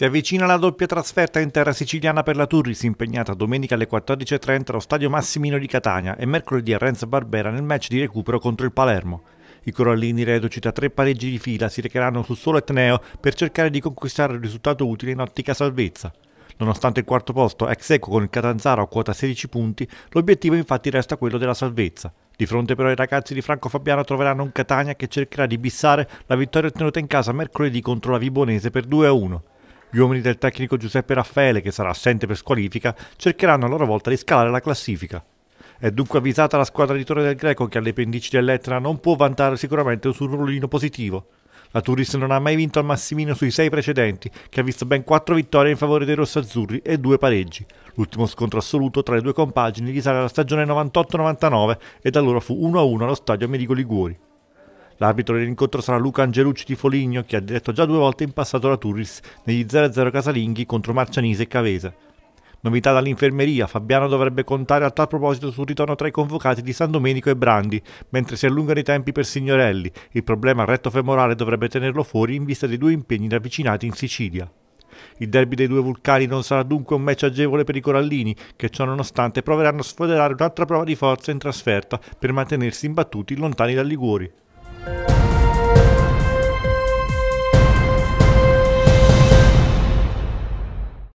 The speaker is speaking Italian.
Si avvicina la doppia trasferta in terra siciliana per la Turris, impegnata domenica alle 14.30 allo stadio Massimino di Catania e mercoledì a Renzo Barbera nel match di recupero contro il Palermo. I Corallini, reduci da tre pareggi di fila, si recheranno sul solo Etneo per cercare di conquistare il risultato utile in ottica salvezza. Nonostante il quarto posto ex eco con il Catanzaro a quota 16 punti, l'obiettivo infatti resta quello della salvezza. Di fronte però ai ragazzi di Franco Fabiano troveranno un Catania che cercherà di bissare la vittoria ottenuta in casa mercoledì contro la Vibonese per 2-1. Gli uomini del tecnico Giuseppe Raffaele, che sarà assente per squalifica, cercheranno a loro volta di scalare la classifica. È dunque avvisata la squadra di Torre del Greco che alle pendici dell'Etna non può vantare sicuramente un surrullino positivo. La Turis non ha mai vinto al Massimino sui sei precedenti, che ha visto ben quattro vittorie in favore dei rossazzurri e due pareggi. L'ultimo scontro assoluto tra le due compagini risale alla stagione 98-99 e da allora fu 1-1 allo stadio Medico Liguori. L'arbitro dell'incontro sarà Luca Angelucci di Foligno, che ha diretto già due volte in passato la Turris negli 0-0 casalinghi contro Marcianise e Cavese. Novità dall'infermeria, Fabiano dovrebbe contare a tal proposito sul ritorno tra i convocati di San Domenico e Brandi, mentre si allungano i tempi per Signorelli. Il problema retto femorale dovrebbe tenerlo fuori in vista dei due impegni ravvicinati in Sicilia. Il derby dei due vulcani non sarà dunque un match agevole per i corallini, che ciò nonostante proveranno a sfoderare un'altra prova di forza in trasferta per mantenersi imbattuti lontani dal Liguori.